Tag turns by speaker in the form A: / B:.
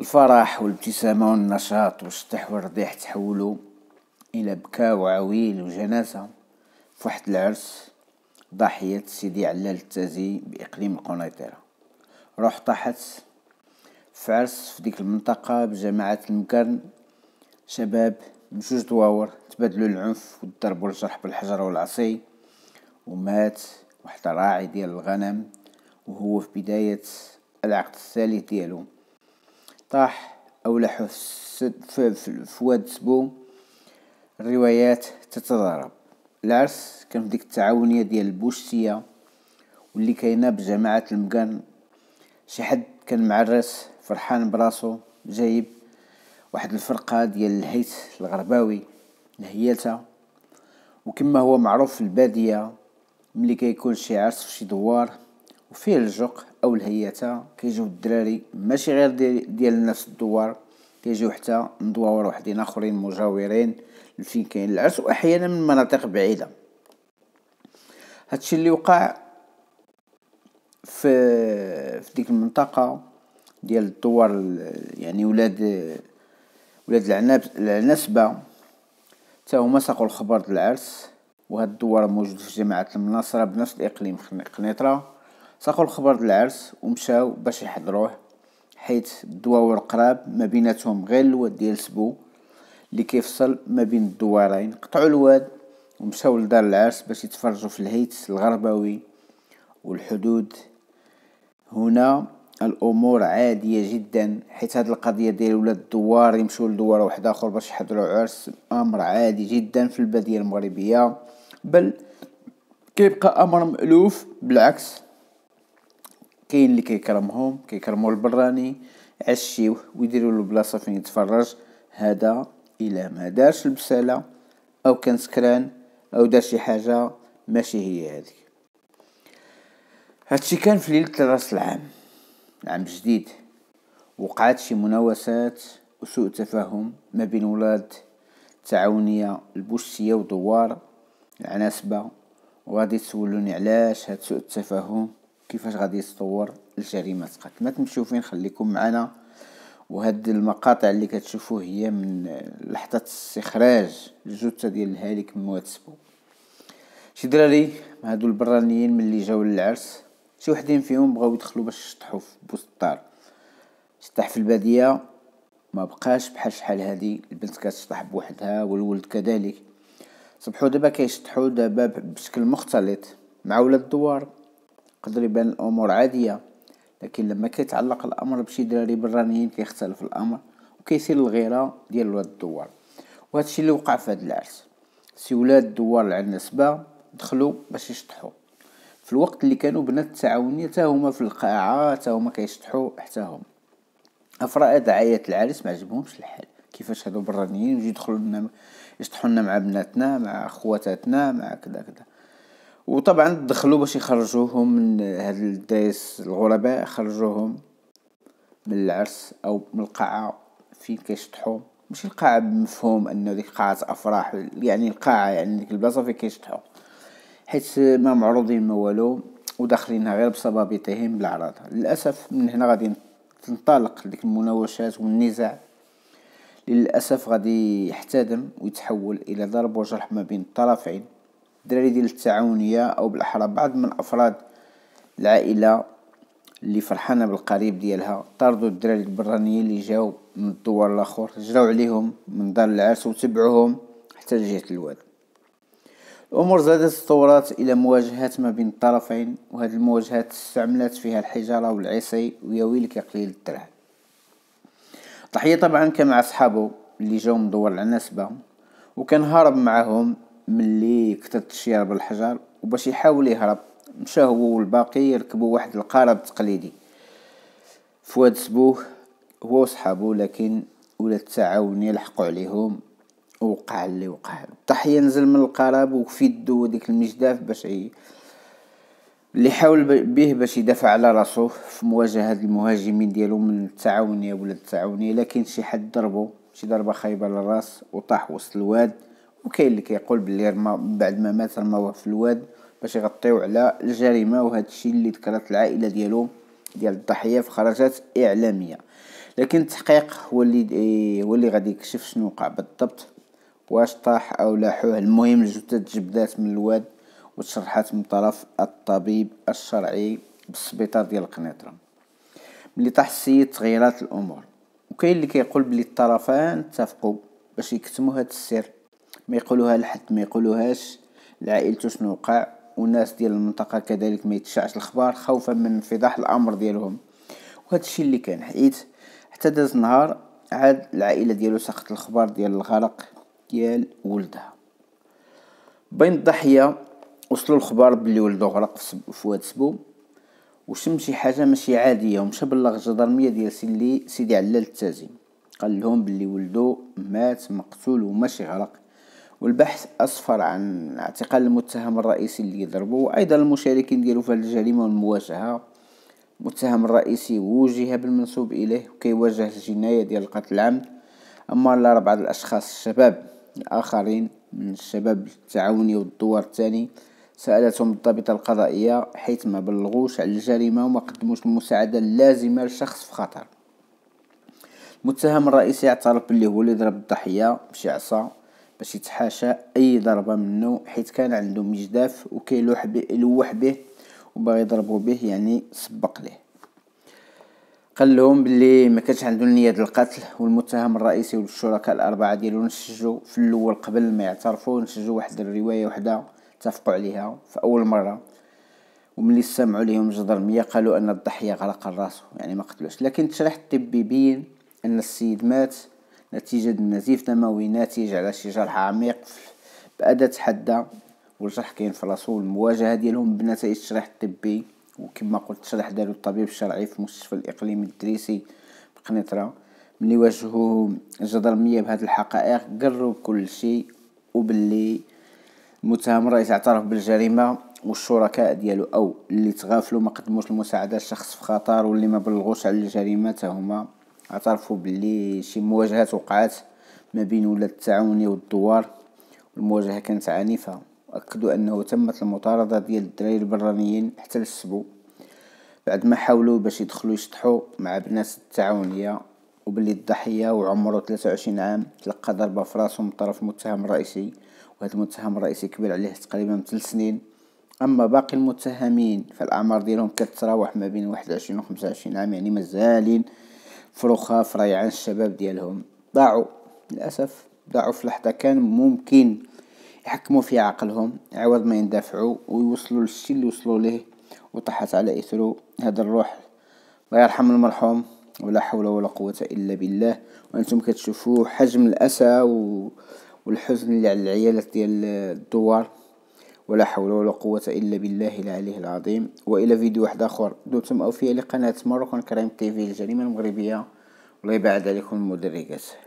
A: الفرح والابتسامة والنشاط والشطح والرضيح تحولوا إلى بكاء وعويل وجنازة فواحد العرس ضحية سيدي علال التازي بإقليم القنيطرة روح طاحت في عرس في ديك المنطقة بجماعة المكرن شباب بجوج دواور تبادلوا العنف وضربوا الجرح بالحجر والعصي ومات واحد الراعي ديال الغنم وهو في بداية العقد الثالث ديالو طاح أو لحو في فواد سبو الروايات تتضارب العرس كان في ديك التعاونية ديال البوشتية واللي كاينة بجماعة المكان شي حد كان معرس فرحان براسو جايب واحد الفرقة ديال الهيت الغرباوي الهيالتا وكما هو معروف في البادية ملي كيكون شي عرس في شي دوار وفيه الجوق او الهياته كيجيو الدراري ماشي غير ديال, نفس الدوار كيجيو حتى من دوار وحدين اخرين مجاورين فين كاين العرس واحيانا من مناطق بعيده هادشي اللي وقع في في ديك المنطقه ديال الدوار يعني ولاد ولاد العناب العنسبه حتى هما ساقوا الخبر ديال العرس وهاد الدوار موجود في جامعه المناصره بنفس الاقليم قنيطره ساقوا الخبر د العرس ومشاو باش يحضروه حيت الدواور قراب ما بيناتهم غير الواد ديال سبو اللي كيفصل ما بين الدوارين قطعوا الواد ومشاو لدار العرس باش يتفرجوا في الهيت الغربوي والحدود هنا الامور عاديه جدا حيت هذه القضيه ديال ولاد الدوار يمشيو لدوار واحد اخر باش يحضروا عرس امر عادي جدا في الباديه المغربيه بل كيبقى امر مألوف بالعكس كاين اللي كيكرمهم كيكرموا البراني عشيوه ويديروا له بلاصه فين يتفرج هذا الا ما دارش البساله او كان سكران او دار شي حاجه ماشي هي هذه هادشي كان في ليله راس العام العام الجديد وقعت شي مناوسات وسوء تفاهم ما بين ولاد التعاونيه البوشتيه ودوار العناسبه وغادي تسولوني علاش هاد سوء التفاهم كيفاش غادي يتطور الجريمه سقط ما تمشيو فين خليكم معنا وهاد المقاطع اللي كتشوفوه هي من لحظه استخراج الجثه ديال الهالك من واتسبو شي دراري هادو البرانيين ملي جاو للعرس شي وحدين فيهم بغاو يدخلوا باش يشطحوا في بوسط الدار شطح في الباديه ما بقاش بحال شحال هادي البنت كتشطح بوحدها والولد كذلك صبحوا دابا كيشطحوا دابا بشكل مختلط مع ولاد الدوار يقدر يبان الأمور عادية لكن لما كيتعلق الأمر بشي دراري برانيين كيختلف الأمر وكيصير الغيرة ديال ولاد الدوار وهذا الشيء اللي وقع في هذا العرس سي ولاد الدوار العنسبة سبا دخلوا باش يشطحوا في الوقت اللي كانوا بنات التعاونية تا هما في القاعة تا هما كيشطحوا حتى هما أفراد دعاية العرس ما عجبهمش الحال كيفاش هادو برانيين يجي يدخلوا لنا يشطحوا لنا مع بناتنا مع خواتاتنا مع كذا كذا وطبعا دخلوا باش يخرجوهم من هاد الدايس الغرباء خرجوهم من العرس او من القاعه فين كيشطحوا ماشي القاعه بمفهوم انه ديك قاعه افراح يعني القاعه يعني ديك البلاصه فين كيشطحوا حيت ما معروضين ما والو وداخلينها غير بصبابتهم بالعراضة للاسف من هنا غادي تنطلق ديك المناوشات والنزاع للاسف غادي يحتدم ويتحول الى ضرب وجرح ما بين الطرفين الدراري ديال التعاونية أو بالأحرى بعض من أفراد العائلة اللي فرحانة بالقريب ديالها طردوا الدراري البرانيين اللي جاو من الدوار الآخر جراو عليهم من دار العرس وتبعوهم حتى لجهة الواد الأمور زادت تطورات إلى مواجهات ما بين الطرفين وهاد المواجهات استعملت فيها الحجارة والعصي ويا ويلك يا قليل الدرهم ضحية طبعا كان مع أصحابه اللي جاو من دوار العناسبة وكان هارب معهم ملي كثرت الشيار بالحجر وباش يحاول يهرب مشى هو والباقي يركبوا واحد القارب تقليدي فؤاد سبوه هو وصحابو لكن ولات تعاون يلحقوا عليهم وقع اللي وقع ضحية نزل من القراب وفي يدو ديك المجداف باش ي... اللي حاول به باش يدافع على راسو في مواجهة المهاجمين ديالو من التعاونية ولا التعاونية لكن شي حد ضربو شي ضربة خايبة للراس وطاح وسط الواد وكاين اللي كيقول بلي بعد ما مات رماوه في الواد باش يغطيو على الجريمه وهذا الشيء اللي ذكرت العائله ديالو ديال الضحيه في خرجات اعلاميه لكن التحقيق هو اللي إيه، هو اللي غادي يكشف شنو وقع بالضبط واش طاح او لاحوه المهم الجثه تجبدات من الواد وتشرحات من طرف الطبيب الشرعي بالسبيطار ديال القنيطره ملي طاح السيد تغيرات الامور وكاين اللي كيقول بلي الطرفان اتفقوا باش يكتموا هذا السر ما يقولوها لحد ما يقولوهاش لعائلته شنو وقع والناس ديال المنطقة كذلك ما يتشعش الاخبار خوفا من انفضاح الأمر ديالهم وهذا الشيء اللي كان حيت حتى داز نهار عاد العائلة ديالو سقط الاخبار ديال الغرق ديال ولدها بين الضحية وصلوا الخبر بلي ولدو غرق في واد سبو وشم شي حاجه ماشي عاديه ومشى بلغ الجدرميه ديال سيدي سيدي علال التازي قال لهم بلي ولدو مات مقتول وماشي غرق والبحث أسفر عن اعتقال المتهم الرئيسي اللي ضربه وأيضا المشاركين ديالو في الجريمة والمواجهة المتهم الرئيسي وجه بالمنسوب إليه وكيواجه الجناية ديال القتل العمد أما لا بعض الأشخاص الشباب الآخرين من الشباب التعاوني والدوار الثاني سألتهم الضابطة القضائية حيث ما بلغوش على الجريمة وما قدموش المساعدة اللازمة لشخص في خطر المتهم الرئيسي اعترف باللي هو اللي ضرب الضحية بشي عصا باش يتحاشى اي ضربه منه حيت كان عنده مجداف وكيلوح به يلوح به وباغي يضربو به يعني سبق ليه قال لهم بلي ما كانش عنده النيه ديال القتل والمتهم الرئيسي والشركاء الاربعه ديالو نسجوا في الاول قبل ما يعترفوا نسجوا واحد الروايه وحده اتفقوا عليها في اول مره وملي سمعوا ليهم مية قالوا ان الضحيه غرق راسه يعني ما قتلوش لكن التشريح الطبي بين ان السيد مات نتيجة نزيف دموي ناتج على شي جرح عميق بأداة حادة والجرح كاين في راسو المواجهة ديالهم بنتائج التشريح الطبي وكما قلت الشرح دارو الطبيب الشرعي في المستشفى الإقليمي الدريسي بقنيطرة ملي واجهوهم جدرمية بهاد الحقائق قروا بكل شيء وباللي المتهم الرئيس اعترف بالجريمة والشركاء ديالو او اللي تغافلوا ما قدموش المساعده لشخص في خطر واللي ما بلغوش على الجريمه هما اعترفوا باللي شي مواجهات وقعات ما بين ولاد التعاوني والدوار المواجهة كانت عنيفة وأكدوا أنه تمت المطاردة ديال الدراري البرانيين حتى للسبو بعد ما حاولوا باش يدخلوا يشطحوا مع بنات التعاونية وباللي الضحية وعمره 23 عام تلقى ضربة في راسه من طرف المتهم الرئيسي وهذا المتهم الرئيسي كبير عليه تقريبا 3 سنين أما باقي المتهمين فالأعمار ديالهم كتتراوح ما بين 21 و 25 عام يعني مازالين فروخة في الشباب ديالهم ضاعوا للأسف ضاعوا في لحظة كان ممكن يحكموا فيها عقلهم عوض ما يندفعوا ويوصلوا للشي اللي وصلوا ليه وطحت على إثرو هذا الروح الله يرحم المرحوم ولا حول ولا قوة إلا بالله وأنتم كتشوفوا حجم الأسى والحزن اللي على العيالات ديال الدوار ولا حول ولا قوة إلا بالله العلي العظيم وإلى فيديو واحد آخر دمتم أوفياء لقناة مروكان كريم تيفي الجريمة المغربية الله يبعد عليكم المدركات